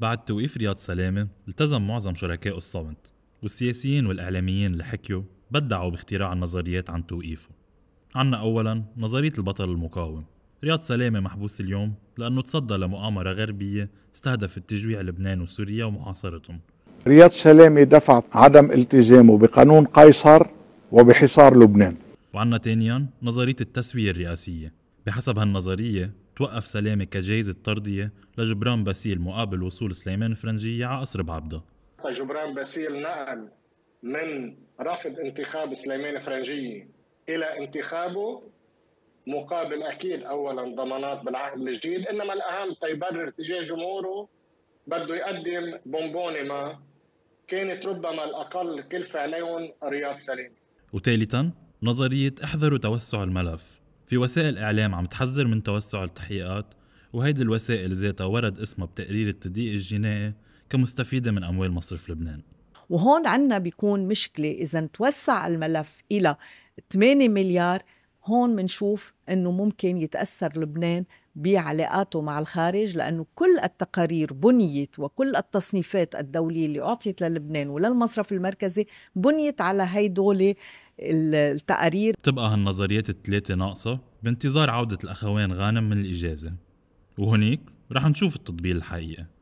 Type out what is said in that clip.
بعد توقيف رياض سلامة التزم معظم شركائه الصمت والسياسيين والإعلاميين اللي حكيوا بدعوا باختراع النظريات عن توقيفه عنا أولا نظرية البطل المقاوم رياض سلامة محبوس اليوم لأنه تصدى لمؤامرة غربية استهدفت تجويع لبنان وسوريا ومحاصرتهم رياض سلامة دفع عدم التزامه بقانون قيصر وبحصار لبنان وعنا ثانيا نظرية التسوية الرئاسية بحسب هالنظرية توقف سلامة كجائزة ترضية لجبران باسيل مقابل وصول سليمان فرنجية على قصر بعبدة جبران باسيل نقل من رفض انتخاب سليمان فرنجية إلى انتخابه مقابل أكيد أولا ضمانات بالعهد الجديد إنما الأهم تيبرر تجاه جمهوره بده يقدم بونبونة ما كانت ربما الأقل كلفة عليهم رياض سليم وثالثا نظرية احذروا توسع الملف في وسائل إعلام عم تحذر من توسع التحقيقات وهيدي الوسائل ذاتها ورد اسمها بتقرير التدقيق الجنائي كمستفيدة من أموال مصرف لبنان وهون عنا بيكون مشكلة إذا توسع الملف إلى 8 مليار هون منشوف أنه ممكن يتأثر لبنان بعلاقاته مع الخارج لأنه كل التقارير بنيت وكل التصنيفات الدولية اللي أعطيت للبنان وللمصرف المركزي بنيت على هيدول التقارير تبقى هالنظريات الثلاثة ناقصة بانتظار عودة الأخوان غانم من الإجازة وهنيك رح نشوف التطبيل الحقيقي